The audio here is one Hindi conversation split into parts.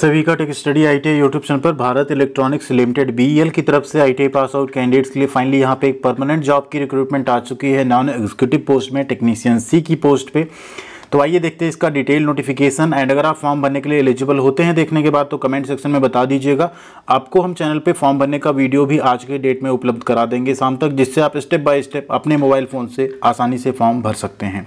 सभी का tech study I T YouTube channel पर Bharat electronics limited L e की तरफ से आई पास आउट कैंडिडेट्स के लिए फाइनली यहाँ पे एक परमानेंट जॉब की रिक्रूटमेंट आ चुकी है नॉन एग्जीक्यूटिव पोस्ट में टेक्नीशियन सी की पोस्ट पे तो आइए देखते हैं इसका डिटेल नोटिफिकेशन एंड अगर आप फॉर्म भरने के लिए एलिजिबल होते हैं देखने के बाद तो कमेंट सेक्शन में बता दीजिएगा आपको हम चैनल पे फॉर्म भरने का वीडियो भी आज के डेट में उपलब्ध करा देंगे शाम तक जिससे आप स्टेप बाय स्टेप अपने मोबाइल फ़ोन से आसानी से फॉर्म भर सकते हैं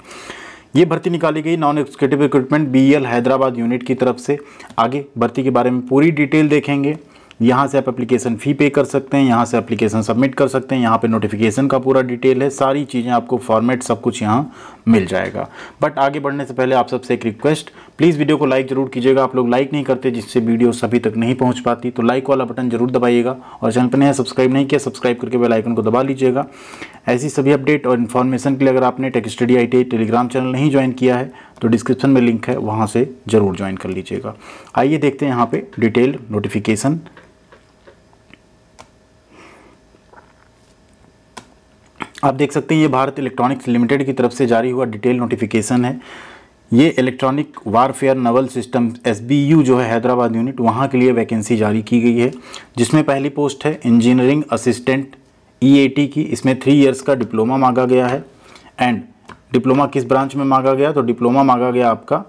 ये भर्ती निकाली गई non executive recruitment B e Hyderabad unit की तरफ से आगे भर्ती के बारे में पूरी डिटेल देखेंगे यहाँ से आप एप्लीकेशन फ़ी पे कर सकते हैं यहाँ से एप्लीकेशन सबमिट कर सकते हैं यहाँ पे नोटिफिकेशन का पूरा डिटेल है सारी चीज़ें आपको फॉर्मेट सब कुछ यहाँ मिल जाएगा बट आगे बढ़ने से पहले आप सबसे एक रिक्वेस्ट प्लीज़ वीडियो को लाइक ज़रूर कीजिएगा आप लोग लाइक नहीं करते जिससे वीडियो सभी तक नहीं पहुंच पाती तो लाइक वाला बटन जरूर दबाइएगा और चैनल पर नया सब्सक्राइब नहीं किया सब्सक्राइब करके बेल आइकन को दबा लीजिएगा ऐसी सभी अपडेट और इन्फॉर्मेशन के लिए अगर आपने tech study I telegram channel नहीं ज्वाइन किया है तो डिस्क्रिप्शन में लिंक है वहाँ से ज़रूर ज्वाइन कर लीजिएगा आइए देखते हैं यहाँ पर डिटेल नोटिफिकेशन आप देख सकते हैं ये भारत इलेक्ट्रॉनिक्स लिमिटेड की तरफ से जारी हुआ डिटेल नोटिफिकेशन है ये electronic warfare naval system S जो है हैदराबाद यूनिट वहाँ के लिए वैकेंसी जारी की गई है जिसमें पहली पोस्ट है इंजीनियरिंग असिस्टेंट ई की इसमें थ्री ईयर्स का डिप्लोमा मांगा गया है एंड डिप्लोमा किस ब्रांच में मांगा गया तो डिप्लोमा मांगा गया आपका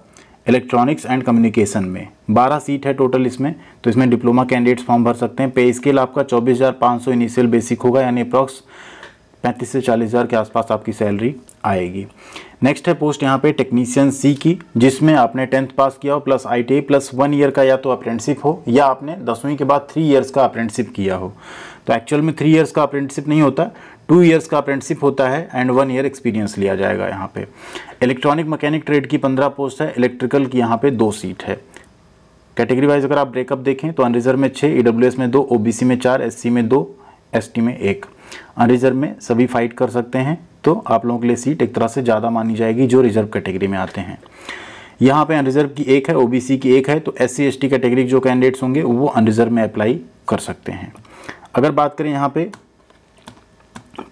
इलेक्ट्रॉनिक्स एंड कम्युनिकेशन में 12 सीट है टोटल इसमें तो इसमें डिप्लोमा कैंडिडेट्स फॉर्म भर सकते हैं पे स्केल आपका 24,500 इनिशियल बेसिक होगा यानी अप्रॉक्स पैंतीस से चालीस हज़ार के आसपास आपकी सैलरी आएगी नेक्स्ट है पोस्ट यहाँ पे टेक्नीशियन सी की जिसमें आपने टेंथ पास किया हो plus I plus one year का या तो अप्रेंटशिप हो या आपने दसवीं के बाद थ्री ईयर्स का अप्रेंटशिप किया हो तो एक्चुअल में थ्री ईयर्स का अप्रेंटिसिप नहीं होता टू ईयर्स का अप्रेंटिसिप होता है एंड वन ईयर एक्सपीरियंस लिया जाएगा यहाँ पे इलेक्ट्रॉनिक मैकेनिक ट्रेड की पंद्रह पोस्ट है इलेक्ट्रिकल की यहाँ पे दो सीट है कैटेगरी वाइज अगर आप ब्रेकअप देखें तो अनरिजर्व में छः ई e में दो ओ में चार एस में दो एस में एक अनरिजर्व में सभी फाइट कर सकते हैं तो आप लोगों के लिए सीट एक तरह से ज़्यादा मानी जाएगी जो रिजर्व कैटेगरी में आते हैं यहाँ पे अनरिजर्व की एक है ओबीसी की एक है तो S C S T category जो कैंडिडेट्स होंगे वो अनरिजर्व में अप्लाई कर सकते हैं अगर बात करें यहाँ पे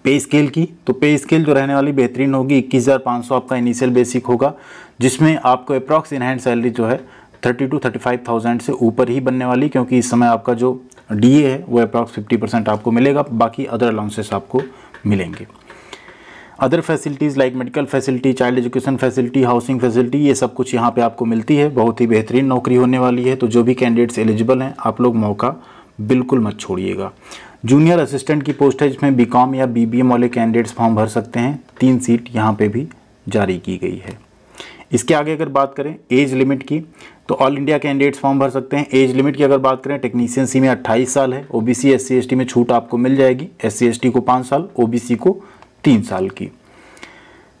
पे स्केल की तो पे स्केल जो रहने वाली बेहतरीन होगी इक्कीस हज़ार पाँच सौ आपका इनिशियल बेसिक होगा जिसमें आपको अप्रॉक्स इन हैंड सैलरी जो है thirty two thirty five thousand से ऊपर ही बनने वाली क्योंकि इस समय आपका जो डी है वो अप्रॉक्स फिफ्टी परसेंट आपको मिलेगा बाकी अदर अलाउंसेस आपको मिलेंगे other facilities like medical facility child education facility housing facility ये सब कुछ यहाँ पे आपको मिलती है बहुत ही बेहतरीन नौकरी होने वाली है तो जो भी कैंडिडेट्स एलिजिबल हैं आप लोग मौका बिल्कुल मत छोड़िएगा जूनियर असिस्टेंट की पोस्ट है जिसमें बी या बी वाले कैंडिडेट्स फॉर्म भर सकते हैं तीन सीट यहाँ पर भी जारी की गई है इसके आगे अगर बात करें एज लिमिट की तो ऑल इंडिया कैंडिडेट्स फॉर्म भर सकते हैं एज लिमिट की अगर बात करें टेक्नीशियन सी में 28 साल है ओबीसी एससी एसटी में छूट आपको मिल जाएगी एससी एसटी को 5 साल ओबीसी को तीन साल की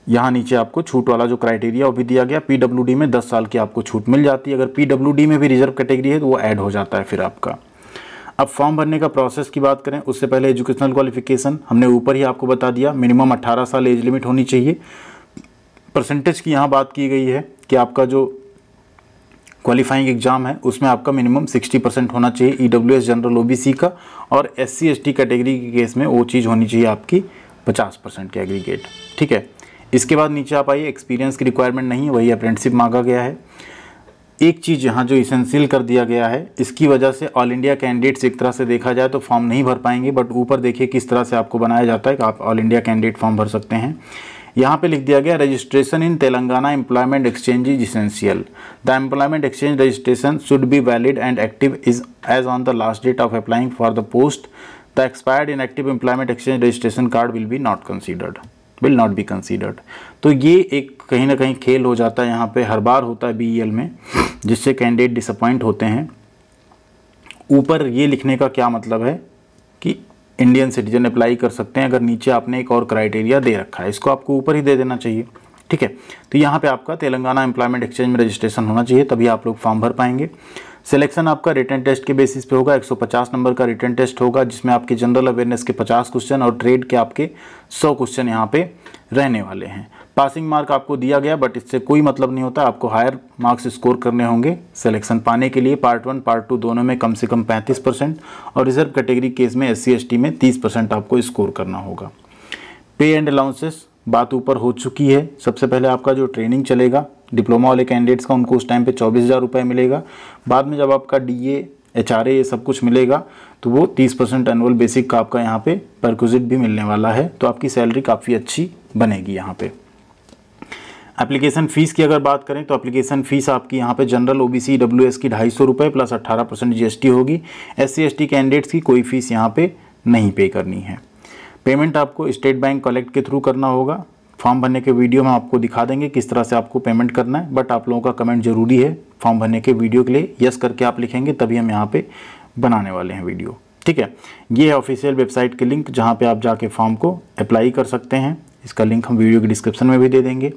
यहाँ नीचे आपको छूट वाला जो क्राइटेरिया वो भी दिया गया पी में दस साल की आपको छूट मिल जाती है अगर पी में भी रिजर्व कैटेगरी है तो वो ऐड हो जाता है फिर आपका अब फॉर्म भरने का प्रोसेस की बात करें उससे पहले एजुकेशनल क्वालिफिकेशन हमने ऊपर ही आपको बता दिया मिनिमम 18 साल एज लिमिट होनी चाहिए परसेंटेज की यहाँ बात की गई है कि आपका जो क्वालिफाइंग एग्जाम है उसमें आपका मिनिमम 60 परसेंट होना चाहिए ई जनरल ओबीसी का और एस सी कैटेगरी के केस में वो चीज़ होनी चाहिए आपकी पचास परसेंट के एग्रीगेट ठीक है इसके बाद नीचे आप आइए एक्सपीरियंस की रिक्वायरमेंट नहीं वही अप्रेंटिसिप मांगा गया है एक चीज़ यहाँ जो इसेंशियल कर दिया गया है इसकी वजह से ऑल इंडिया कैंडिडेट्स एक तरह से देखा जाए तो फॉर्म नहीं भर पाएंगे बट ऊपर देखिए किस तरह से आपको बनाया जाता है कि आप ऑल इंडिया कैंडिडेट फॉर्म भर सकते हैं यहाँ पे लिख दिया गया registration in Telangana employment exchange is essential the employment exchange registration should be valid and active is as on the last date of applying for the post the expired inactive employment exchange registration card will be not considered will not be considered तो ये एक कहीं ना कहीं खेल हो जाता है यहाँ पे हर बार होता है बी e में जिससे कैंडिडेट डिसअपॉइंट होते हैं ऊपर ये लिखने का क्या मतलब है कि इंडियन सिटीजन अप्लाई कर सकते हैं अगर नीचे आपने एक और क्राइटेरिया दे रखा है इसको आपको ऊपर ही दे देना चाहिए ठीक है तो यहाँ पे आपका तेलंगाना एम्प्लॉयमेंट एक्सचेंज में रजिस्ट्रेशन होना चाहिए तभी आप लोग फॉर्म भर पाएंगे सिलेक्शन आपका रिटर्न टेस्ट के बेसिस पे होगा 150 नंबर का रिटर्न टेस्ट होगा जिसमें आपके जनरल अवेयरनेस के 50 क्वेश्चन और ट्रेड के आपके 100 क्वेश्चन यहाँ पे रहने वाले हैं पासिंग मार्क आपको दिया गया बट इससे कोई मतलब नहीं होता आपको हायर मार्क्स स्कोर करने होंगे सिलेक्शन पाने के लिए पार्ट वन पार्ट टू दोनों में कम से कम पैंतीस परसेंट और रिजर्व कैटेगरी केस में एस सी में तीस परसेंट आपको स्कोर करना होगा पे एंड अलाउंसेस बात ऊपर हो चुकी है सबसे पहले आपका जो ट्रेनिंग चलेगा डिप्लोमा वाले कैंडिडेट्स का उनको उस टाइम पे चौबीस हज़ार रुपये मिलेगा बाद में जब आपका डी एच आर ए ये सब कुछ मिलेगा तो वो तीस परसेंट एनुअल बेसिक का आपका यहाँ पे परक्विजिट भी मिलने वाला है तो आपकी सैलरी काफ़ी अच्छी बनेगी यहाँ पे एप्लीकेशन फ़ीस की अगर बात करें तो एप्लीकेशन फ़ीस आपकी यहाँ पे जनरल ओबीसी डब्ल्यूएस की ढाई सौ रुपये प्लस अट्ठारह परसेंट जी होगी एस सी कैंडिडेट्स की कोई फ़ीस यहाँ पे नहीं पे करनी है पेमेंट आपको स्टेट बैंक कलेक्ट के थ्रू करना होगा फॉर्म भरने के वीडियो में आपको दिखा देंगे किस तरह से आपको पेमेंट करना है बट आप लोगों का कमेंट ज़रूरी है फॉर्म भरने के वीडियो के लिए यस करके आप लिखेंगे तभी हम यहाँ पे बनाने वाले हैं वीडियो ठीक है ये है ऑफिशियल वेबसाइट के लिंक जहाँ पे आप जाके फॉर्म को अप्लाई कर सकते हैं इसका लिंक हम वीडियो के डिस्क्रिप्शन में भी दे देंगे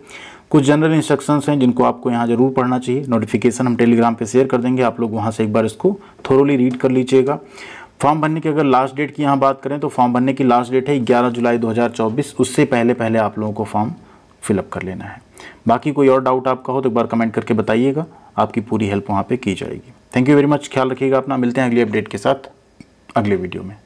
कुछ जनरल इंस्ट्रक्शंस हैं जिनको आपको यहाँ ज़रूर पढ़ना चाहिए नोटिफिकेशन हम टेलीग्राम पे शेयर कर देंगे आप लोग वहाँ से एक बार इसको थोरोली रीड कर लीजिएगा फॉर्म भरने की अगर लास्ट डेट की यहाँ बात करें तो फॉर्म भरने की लास्ट डेट है 11 जुलाई 2024 उससे पहले पहले आप लोगों को फॉर्म फिलअप कर लेना है बाकी कोई और डाउट आपका हो तो एक बार कमेंट करके बताइएगा आपकी पूरी हेल्प वहाँ पर की जाएगी थैंक यू वेरी मच ख्याल रखिएगा अपना मिलते हैं अगली अपडेट के साथ अगले वीडियो में